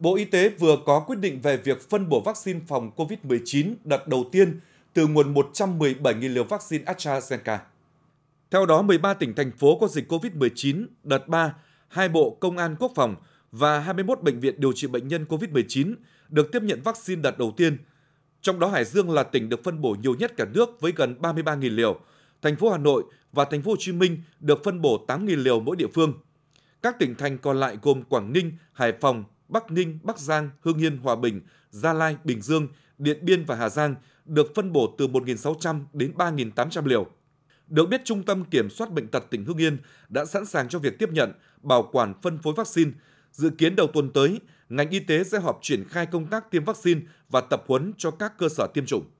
Bộ Y tế vừa có quyết định về việc phân bổ vaccine phòng COVID-19 đợt đầu tiên từ nguồn 117.000 liều vaccine AstraZeneca. Theo đó, 13 tỉnh, thành phố có dịch COVID-19 đợt 3, hai bộ Công an Quốc phòng và 21 bệnh viện điều trị bệnh nhân COVID-19 được tiếp nhận vaccine đợt đầu tiên. Trong đó Hải Dương là tỉnh được phân bổ nhiều nhất cả nước với gần 33.000 liều. Thành phố Hà Nội và thành phố Hồ Chí Minh được phân bổ 8.000 liều mỗi địa phương. Các tỉnh thành còn lại gồm Quảng Ninh, Hải Phòng, Bắc Ninh, Bắc Giang, Hưng Yên, Hòa Bình, Gia Lai, Bình Dương, Điện Biên và Hà Giang được phân bổ từ 1.600 đến 3.800 liều. Được biết, Trung tâm Kiểm soát Bệnh tật tỉnh Hưng Yên đã sẵn sàng cho việc tiếp nhận, bảo quản phân phối vaccine. Dự kiến đầu tuần tới, ngành y tế sẽ họp triển khai công tác tiêm vaccine và tập huấn cho các cơ sở tiêm chủng.